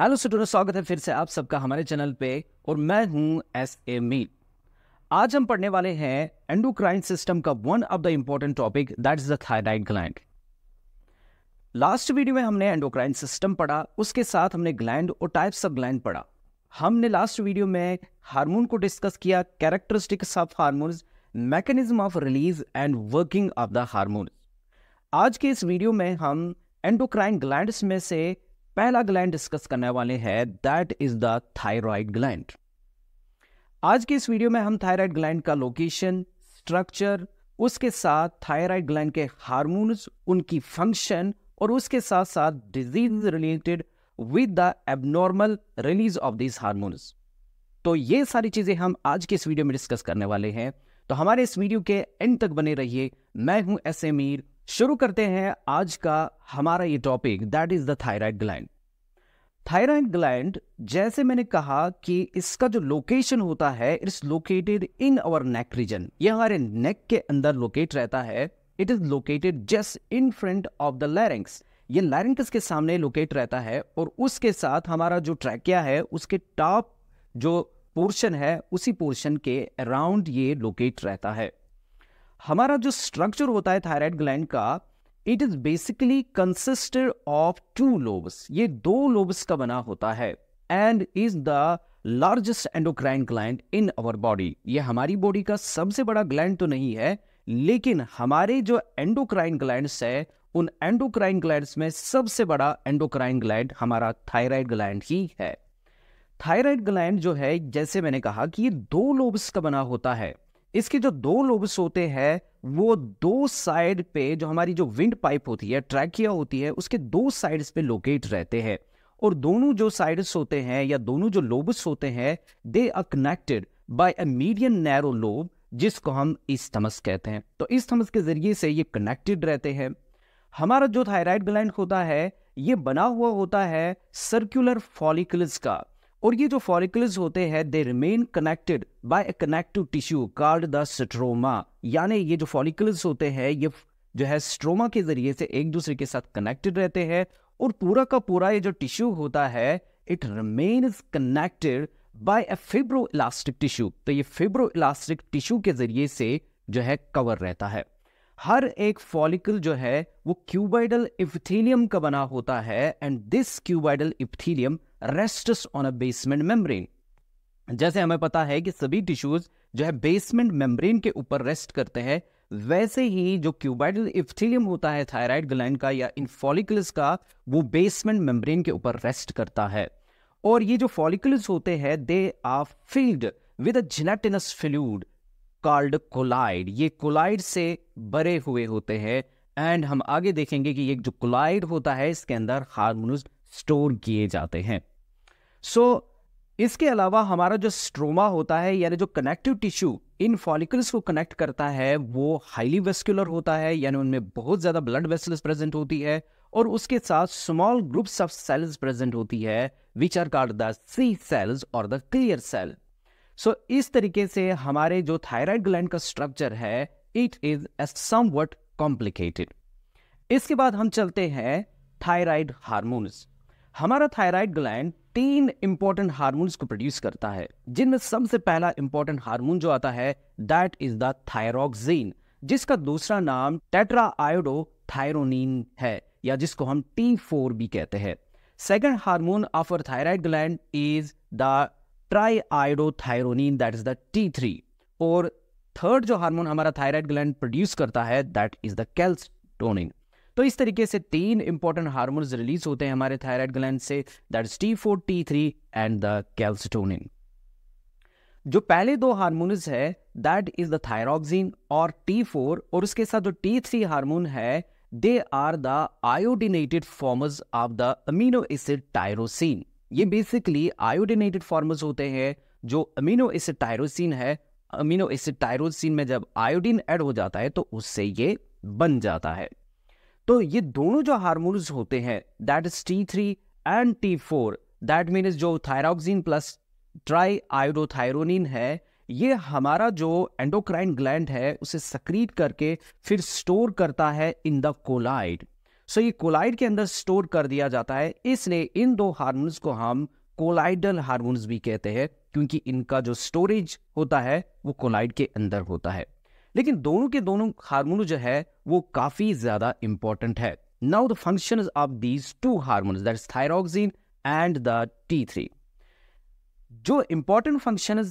hello student स्वागत है फिर से आप सबका हमारे चैनल पे और मैं हूं एस ए मील आज हम पढ़ने वाले हैं एंडोक्राइन सिस्टम का one of the important topic that is the thyroid gland last video में हमने एंडोक्राइन सिस्टम पढ़ा उसके साथ हमने ग्लैंड और टाइप्स ऑफ ग्लैंड पढ़ा हमने लास्ट वीडियो में हार्मोन को डिस्कस किया characteristics of hormone mechanism of release and working of the hormone आज के इस वीडियो में हम एंडोक्राइन ग्लैंड में से पहला ग्लैंड डिस्कस करने वाले हैं that is the thyroid gland आज के इस वीडियो में हम थायराइड ग्लैंड का लोकेशन स्ट्रक्चर उसके साथ थायराइड ग्लैंड के हार्मोन्स उनकी फंक्शन और उसके साथ साथ disease related with the abnormal release of this hormones तो ये सारी चीजें हम आज के इस वीडियो में डिस्कस करने वाले हैं तो हमारे इस वीडियो के एंड तक बने रहिए मैं हूं एस ए मीर शुरू करते हैं आज का हमारा ये topic that is the thyroid gland thyroid gland जैसे मैंने कहा कि इसका जो लोकेशन होता है it's located in our neck region ये हमारे नेक के अंदर लोकेट रहता है it is located just in front of the larynx ये लैरिंगस के सामने लोकेट रहता है और उसके साथ हमारा जो ट्रैकिया है उसके टॉप जो पोर्शन है उसी पोर्शन के अराउंड ये लोकेट रहता है हमारा जो स्ट्रक्चर होता है थायराइड ग्लैंड का it is basically consisted of two lobes ये दो लोब्स का बना होता है and is the largest endocrine gland in our body ये हमारी बॉडी का सबसे बड़ा ग्लैंड तो नहीं है लेकिन हमारे जो एंडोक्राइन ग्लैंड्स है उन एंडोक्राइन ग्लैंड्स में सबसे बड़ा एंडोक्राइन ग्लैंड हमारा थायराइड ग्लैंड ही है थायराइड ग्लैंड जो है जैसे मैंने कहा कि ये दो लोब्स का बना होता है इसके जो दो लोब्स होते हैं वो दो साइड पे जो हमारी जो विंड पाइप होती है ट्रैकिया होती है उसके दो साइड्स पे लोकेट रहते हैं और दोनों जो साइड्स होते हैं या दोनों जो लोब्स होते हैं they are connected by a medium narrow lobe जिसको हम इस्थमस कहते हैं तो इस थमस के जरिए से ये कनेक्टेड रहते हैं हमारा जो थायराइड ग्लैंड होता है ये बना हुआ होता है सर्कुलर फॉलिकल्स का और ये जो फॉरिकल्स होते हैं they remain connected by a connective tissue cord the stroma यानी ये जो फॉलिकल्स होते हैं ये जो है स्ट्रोमा के जरिए से एक दूसरे के साथ कनेक्टेड रहते हैं और पूरा का पूरा ये जो टिश्यू होता है it remain connected by a fibroelastic tissue तो ये फिब्रो इलास्टिक टिश्यू के जरिए से जो है कवर रहता है हर एक फॉलिकल जो है वो क्यूबाइडल इफ्थीलियम का बना होता है and this cuboidal epithelium rests on a basement membrane जैसे हमें पता है कि सभी टिश्यूज जो है बेसमेंट मेम्ब्रेन के ऊपर रेस्ट करते हैं वैसे ही जो क्यूबाइडल इफ्थीलियम होता है थायराइड ग्लैंड का या इन फॉलिकुलस का वो बेसमेंट मेम्ब्रेन के ऊपर रेस्ट करता है और ये जो फॉलिकुलस होते हैं they are filled with a gelatinous fluid called colloid ये कोलाइड से भरे हुए होते हैं एंड हम आगे देखेंगे कि ये जो कोलाइड होता है इसके अंदर हार्मोन्स स्टोर किए जाते हैं सो so, इसके अलावा हमारा जो स्ट्रोमा होता है यानी जो कनेक्टिव टिश्यू इन फॉलिकल्स को कनेक्ट करता है वो हाईली वेस्कुलर होता है यानी उनमें बहुत ज़्यादा ब्लड वेसल्स प्रेजेंट होती है और उसके साथ small groups of cells present होती है which are called the C cells और द क्लियर सेल सो इस तरीके से हमारे जो थायराइड ग्लैंड का स्ट्रक्चर है it is as some complicated इसके बाद हम चलते हैं थायराइड हार्मोन्स हमारा थायराइड ग्लैंड तीन इंपॉर्टेंट हार्मोन्स को प्रोड्यूस करता है जिनमें सबसे पहला इंपॉर्टेंट हार्मोन जो आता है दैट इज द थायरोक्सिन जिसका दूसरा नाम टेट्रा आयोडो थायरोनिन है या जिसको हम टी फोर भी कहते हैं second hormone of uh thyroid gland is the triiodothyronine that is the T three और थर्ड जो हार्मोन हमारा थायराइड ग्लैंड प्रोड्यूस करता है दैट इज द कैल्सटोनिन तो इस तरीके से तीन इंपॉर्टेंट हार्मोन्स रिलीज होते हैं हमारे थायराइड ग्लैंड से that is T four T three and the calcitonin जो पहले दो हार्मोन्स है दैट इज द थायरोक्सिन और टी फोर और उसके साथ जो टी थ्री हारमोन है they are the iodinated formers of the amino acid tyrosine ये बेसिकली आयोडिनेटेड फॉर्मर्स होते हैं जो अमीनो एसिड टायरोसिन है अमीनो एसिड टायरोसिन में जब आयोडीन ऐड हो जाता है तो उससे ये बन जाता है तो ये दोनों जो हारमोन होते हैं that is T three and T four that means जो थायरोक्सिन प्लस ट्राई आयोडोथायरोनिन है ये हमारा जो एंडोक्राइन ग्लैंड है उसे सक्रीट करके फिर स्टोर करता है इन द कोलाइड सो ये कोलाइड के अंदर स्टोर कर दिया जाता है इसलिए इन दो हारमोन्स को हम कोलाइडल हारमोन्स भी कहते हैं क्योंकि इनका जो स्टोरेज होता है वो कोलाइड के अंदर होता है लेकिन दोनों के दोनों हारमोन जो है वो काफी ज्यादा इंपॉर्टेंट है now the function of these two hormone that thyroxine and the T three जो इंपॉर्टेंट फंक्शन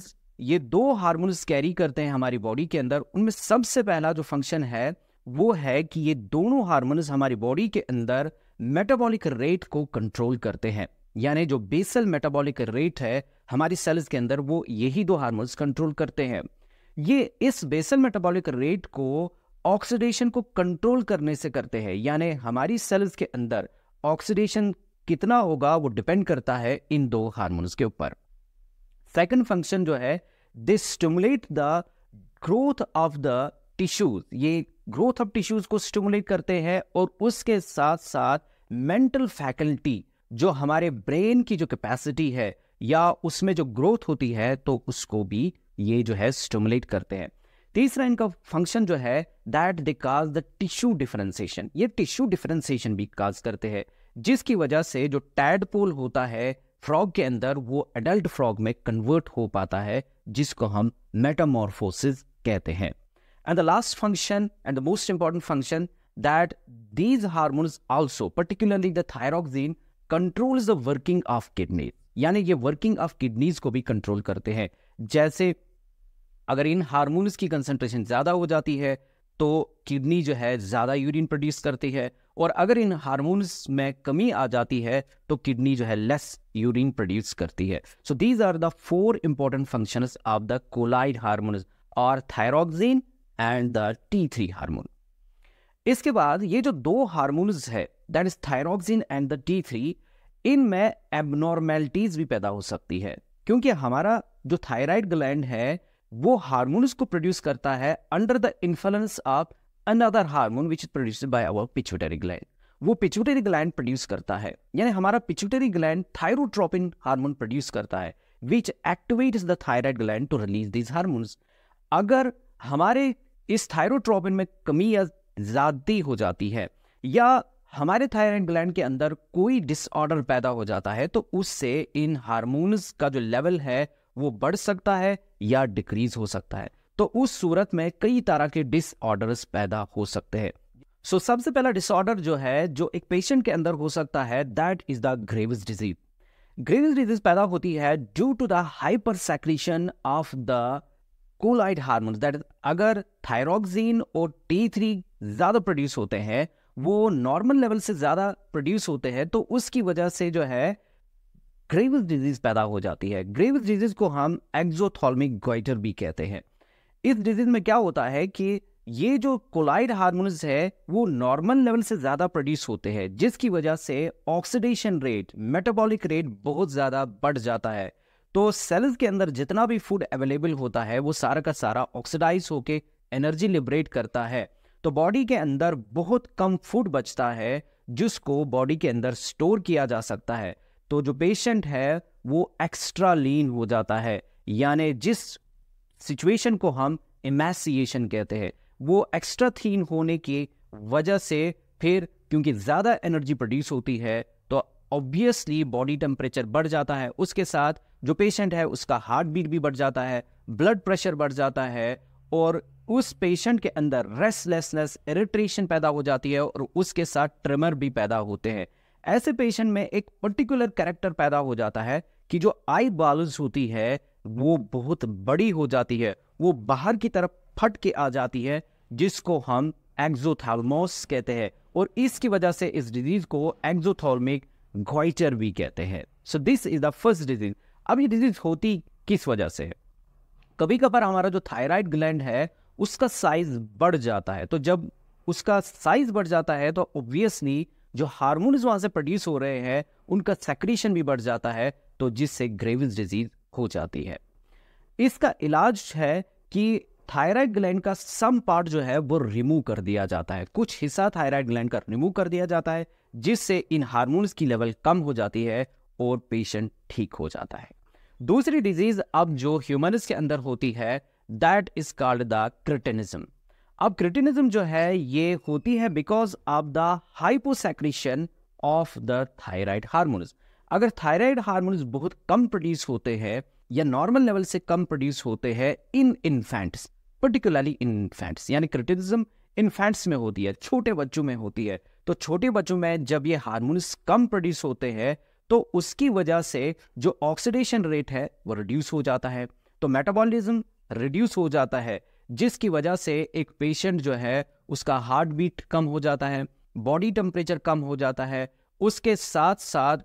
ये दो हारमोन्स कैरी करते हैं हमारी बॉडी के अंदर उनमें सबसे पहला जो फंक्शन है वो है कि ये दोनों हारमोन्स हमारी बॉडी के अंदर मेटाबॉलिक रेट को कंट्रोल करते हैं यानी जो बेसल मेटाबॉलिक रेट है हमारी सेल्स के अंदर वो यही दो हारमोन्स कंट्रोल करते हैं ये इस बेसल मेटाबॉलिक रेट को ऑक्सीडेशन को कंट्रोल करने से करते हैं यानी हमारी सेल्स के अंदर ऑक्सीडेशन कितना होगा वो डिपेंड करता है इन दो हार्मोन्स के ऊपर सेकंड फंक्शन जो है this stimulate the growth of the tissues ये ग्रोथ ऑफ टिश्यूज को स्टिमुलेट करते हैं और उसके साथ साथ मेंटल फैकल्टी जो हमारे ब्रेन की जो कैपेसिटी है या उसमें जो ग्रोथ होती है तो उसको भी ये जो है स्टमुलेट करते हैं तीसरा इनका फंक्शन जो है that they cause the tissue differentiation ये टिश्यू डिफ्रेंसिएशन भी काज करते हैं जिसकी वजह से जो टैडपोल होता है फ्रॉग के अंदर वो एडल्ट फ्रॉग में कन्वर्ट हो पाता है जिसको हम मेटामॉर्फोसिस कहते हैं and the last function and the most important function that these hormones also particularly the thyroxine controls the working of kidney यानी ये वर्किंग ऑफ किडनीज को भी कंट्रोल करते हैं जैसे अगर इन हारमोन्स की कंसनट्रेशन ज़्यादा हो जाती है तो किडनी जो है ज़्यादा यूरिन प्रोड्यूस करती है और अगर इन हारमोन्स में कमी आ जाती है तो किडनी जो है लेस यूरिन प्रोड्यूस करती है so these are the four important function of the colloid hormones और thyroxine and the T three hormone इसके बाद ये जो दो हार्मोन्स है that is thyroxine and the T three इनमें एबनॉर्मेलिटीज भी पैदा हो सकती है क्योंकि हमारा जो थायराइड ग्लैंड है वो हार्मोन्स को प्रोड्यूस करता है under the influence of another hormone which is produce by our pituitary gland वो पिचुटरी ग्लैंड प्रोड्यूस करता है यानी हमारा pituitary gland thyrotropin hormone produce करता है which activate the thyroid gland to release these hormone अगर हमारे इस थायरोट्रोपिन में कमी या ज़्यादा हो जाती है या हमारे थायराइड ग्लैंड के अंदर कोई डिसऑर्डर पैदा हो जाता है तो उससे इन हार्मोन्स का जो लेवल है वो बढ़ सकता है या डिक्रीज हो सकता है तो उस सूरत में कई तरह के डिसऑर्डर्स पैदा हो सकते हैं सो so, सबसे पहला डिसऑर्डर जो है जो एक पेशेंट के अंदर हो सकता है that is the Graves disease Graves disease पैदा होती है due to the hypersecretion of the colloid hormone that अगर थायरोक्सिन और टी थ्री ज़्यादा प्रोड्यूस होते हैं वो नॉर्मल लेवल से ज़्यादा प्रोड्यूस होते हैं तो उसकी वजह से जो है ग्रेविस डिजीज पैदा हो जाती है ग्रेविस डिजीज को हम एक्जोथॉलमिक गोइटर भी कहते हैं इस डिजीज में क्या होता है कि ये जो कोलाइड हार्मोन्स है वो नॉर्मल लेवल से ज़्यादा प्रोड्यूस होते हैं जिसकी वजह से ऑक्सीडेशन रेट मेटाबॉलिक रेट बहुत ज़्यादा बढ़ जाता है तो सेल्स के अंदर जितना भी फूड अवेलेबल होता है वो सारा का सारा ऑक्सीडाइज होके एनर्जी लिबरेट करता है तो बॉडी के अंदर बहुत कम फूड बचता है जिसको बॉडी के अंदर स्टोर किया जा सकता है तो जो पेशेंट है वो एक्स्ट्रा लीन हो जाता है यानी जिस सिचुएशन को हम इमेसिएशन कहते हैं वो एक्स्ट्रा थीन होने की वजह से फिर क्योंकि ज़्यादा एनर्जी प्रोड्यूस होती है तो ऑब्वियसली बॉडी टेम्परेचर बढ़ जाता है उसके साथ जो पेशेंट है उसका हार्ट बीट भी बढ़ जाता है ब्लड प्रेशर बढ़ जाता है और उस पेशेंट के अंदर रेस्टलेसनेस इरिट्रेशन पैदा हो जाती है और उसके साथ ट्रिमर भी पैदा होते हैं ऐसे पेशेंट में एक पर्टिकुलर कैरेक्टर पैदा हो जाता है कि जो आई बालूस होती है वो बहुत बड़ी हो जाती है वो बाहर की तरफ फट के आ जाती है जिसको हम एक्जोथालमोस कहते हैं और इसकी वजह से इस डिजीज को एक्जोथॉर्मिक ग्वाइटर भी कहते हैं so this is the first disease अब ये डिजीज होती किस वजह से है कभी कभार हमारा जो थायराइड ग्लैंड है उसका साइज बढ़ जाता है तो जब उसका साइज बढ़ जाता है तो ऑब्वियसली जो हारमोन वहां से प्रोड्यूस हो रहे हैं उनका सेक्रेशन भी बढ़ जाता है तो जिससे ग्रेविज डिजीज हो जाती है इसका इलाज है कि थायराइड ग्लैंड का सम पार्ट जो है वो रिमूव कर दिया जाता है कुछ हिस्सा थायराइड ग्लैंड का रिमूव कर दिया जाता है जिससे इन हारमोन की लेवल कम हो जाती है और पेशेंट ठीक हो जाता है दूसरी डिजीज अब जो ह्यूमनस के अंदर होती है that is called the cretinism अब क्रिटिनिज्म जो है ये होती है because of the hyposecretion of the thyroid hormones अगर थायराइड हार्मोन्स बहुत कम प्रोड्यूस होते हैं या नॉर्मल लेवल से कम प्रोड्यूस होते हैं in infants particularly in infants यानी क्रिटिनिज्म इन्फेंट्स में होती है छोटे बच्चों में होती है तो छोटे बच्चों में जब ये हार्मोन्स कम प्रोड्यूस होते हैं तो उसकी वजह से जो ऑक्सीडेशन रेट है वो रिड्यूस हो जाता है तो मेटाबॉलिज्म रिड्यूस हो जाता है जिसकी वजह से एक पेशेंट जो है उसका हार्ट बीट कम हो जाता है बॉडी टेम्परेचर कम हो जाता है उसके साथ साथ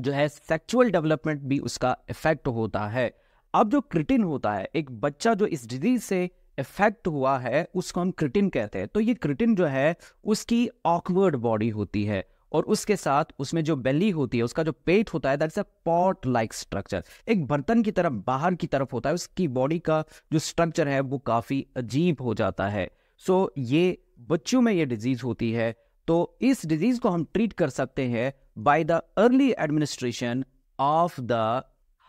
जो है सेक्चुअल डेवलपमेंट भी उसका इफेक्ट होता है अब जो क्रिटिन होता है एक बच्चा जो इस डिजीज से इफेक्ट हुआ है उसको हम क्रिटिन कहते हैं तो ये क्रिटिन जो है उसकी ऑकवर्ड बॉडी होती है और उसके साथ उसमें जो बेली होती है उसका जो पेट होता है that is a pot like structure एक बर्तन की तरफ बाहर की तरफ होता है उसकी बॉडी का जो स्ट्रक्चर है वो काफ़ी अजीब हो जाता है सो so, ये बच्चों में ये डिजीज़ होती है तो इस डिजीज़ को हम ट्रीट कर सकते हैं by the early administration of the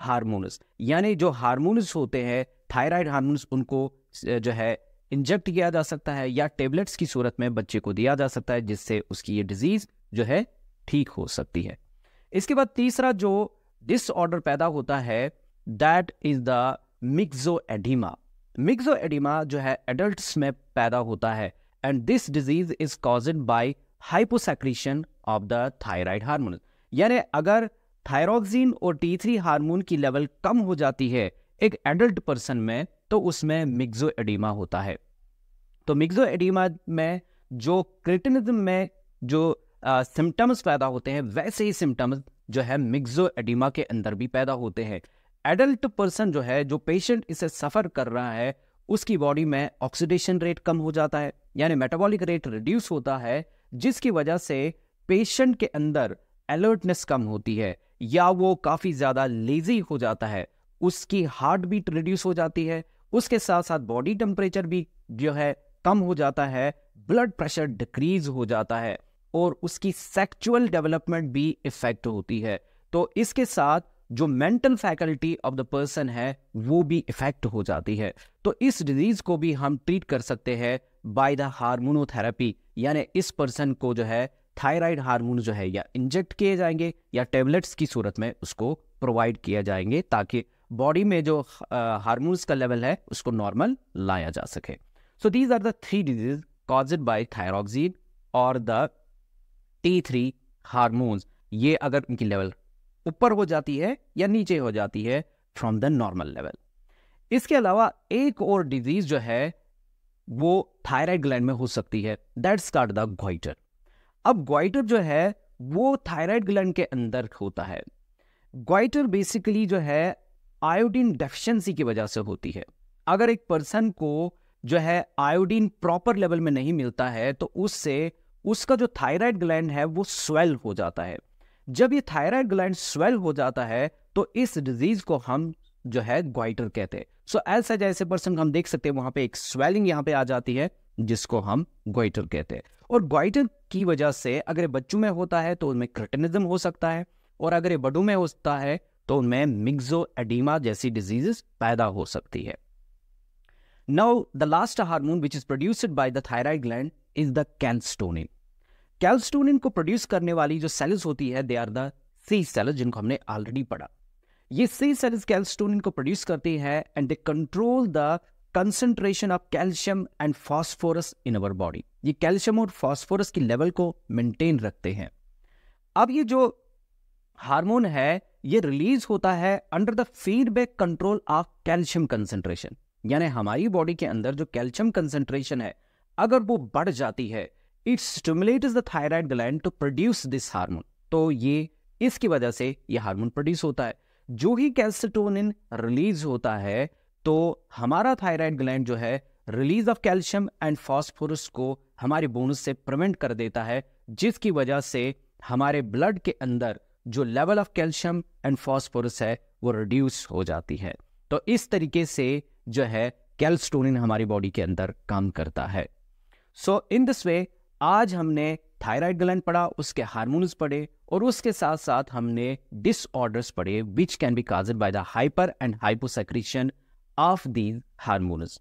hormones यानी जो हारमोनस होते हैं थायराइड हारमोनस उनको जो है इंजेक्ट किया जा सकता है या टेबलेट्स की सूरत में बच्चे को दिया जा सकता है जिससे उसकी ये डिजीज़ जो है ठीक हो सकती है इसके बाद तीसरा जो डिसऑर्डर पैदा होता है that is the myxoedema myxoedema जो है एडल्ट्स में पैदा होता है and this disease is caused by hyposecretion of the thyroid hormone यानी अगर थायरोक्सिन और टी थ्री हारमोन की लेवल कम हो जाती है एक एडल्ट पर्सन में तो उसमें मिक्सो एडिमा होता है तो मिक्सो एडिमा में जो क्रिटिनिज्म में जो सिम्टम्स पैदा होते हैं वैसे ही सिम्टम्स जो है मिक्सो एडिमा के अंदर भी पैदा होते हैं एडल्ट पर्सन जो है जो पेशेंट इसे सफ़र कर रहा है उसकी बॉडी में ऑक्सीडेशन रेट कम हो जाता है यानी मेटाबॉलिक रेट रिड्यूस होता है जिसकी वजह से पेशेंट के अंदर अलर्टनेस कम होती है या वो काफ़ी ज़्यादा लेजी हो जाता है उसकी हार्ट बीट रिड्यूस हो जाती है उसके साथ साथ बॉडी टेम्परेचर भी जो है कम हो जाता है ब्लड प्रेशर डिक्रीज हो जाता है और उसकी सेक्चुअल डेवलपमेंट भी इफेक्ट होती है तो इसके साथ जो mental faculty of the person है वो भी इफेक्ट हो जाती है तो इस डिजीज को भी हम ट्रीट कर सकते हैं बाय द हार्मोनोथेरेपी यानी इस पर्सन को जो है थायराइड हार्मोन जो है या इंजेक्ट किए जाएंगे या टेबलेट्स की सूरत में उसको प्रोवाइड किया जाएंगे ताकि बॉडी में जो हार्मोन्स का लेवल है उसको नॉर्मल लाया जा सके so these are the three disease cause by thyroxine और द टी थ्री हारमोन्स ये अगर उनकी लेवल ऊपर हो जाती है या नीचे हो जाती है फ्रॉम द नॉर्मल लेवल इसके अलावा एक और डिजीज जो है वो थायराइड ग्लैंड में हो सकती है दैट्स कार्ड द ग्वाइटर अब ग्वाइटर जो है वो थायराइड ग्लैंड के अंदर होता है ग्वाइटर बेसिकली जो है आयोडीन डेफिशिएंसी की वजह से होती है अगर एक पर्सन को जो है आयोडीन प्रॉपर लेवल में नहीं मिलता है तो उससे उसका जो थायराइड ग्लैंड है वो स्वेल हो जाता है जब ये थायराइड ग्लैंड स्वेल हो जाता है तो इस डिजीज को हम जो है ग्वाइटर कहते हैं सो एज ऐसे पर्सन हम देख सकते हैं वहां पे एक स्वेलिंग यहाँ पे आ जाती है जिसको हम ग्वाइटर कहते हैं और ग्वाइटर की वजह से अगर बच्चों में होता है तो उनमें क्रिटनिज्म हो सकता है और अगर बड़ों में होता है तो उनमें मिग्जो एडीमा जैसी डिजीजेस पैदा हो सकती है now the last hormone which is produced by the thyroid gland is the calcitonin calcitonin को प्रोड्यूस करने वाली जो सेल्स होती है they are the C cells जिनको हमने ऑलरेडी पढ़ा ये सी सेल्स कैल्स्टोनिन को प्रोड्यूस करती है and they control the concentration of calcium and phosphorus in our body ये कैल्शियम और फॉस्फोरस की लेवल को मेंटेन रखते हैं अब ये जो हार्मोन है ये रिलीज होता है under the feedback control of calcium concentration यानी हमारी बॉडी के अंदर जो कैल्शियम कंसेंट्रेशन है अगर वो बढ़ जाती है it stimulate the thyroid gland to produce this hormone तो ये इसकी वजह से ये हार्मोन प्रोड्यूस होता है जो ही कैल्सिटोनिन रिलीज होता है तो हमारा थायराइड ग्लैंड जो है release of calcium and phosphorus को हमारे बोनस से प्रिवेंट कर देता है जिसकी वजह से हमारे ब्लड के अंदर जो level of calcium and phosphorus है वो रिड्यूस हो जाती है तो इस तरीके से जो है कैल्स्टोनिन हमारी बॉडी के अंदर काम करता है सो इन दिस वे आज हमने थायराइड ग्लैंड पढ़ा उसके हार्मोन्स पढ़े और उसके साथ साथ हमने डिसऑर्डर्स पढ़े which can be caused by the hyper and hyposecretion of these hormones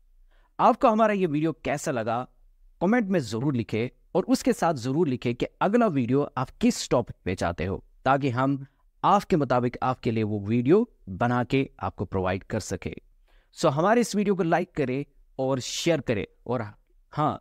आपको हमारा ये वीडियो कैसा लगा कमेंट में ज़रूर लिखे और उसके साथ ज़रूर लिखे कि अगला वीडियो आप किस टॉपिक पे चाहते हो ताकि हम आपके मुताबिक आपके लिए वो वीडियो बना के आपको प्रोवाइड कर सके सो so, हमारे इस वीडियो को लाइक करें और शेयर करें और हाँ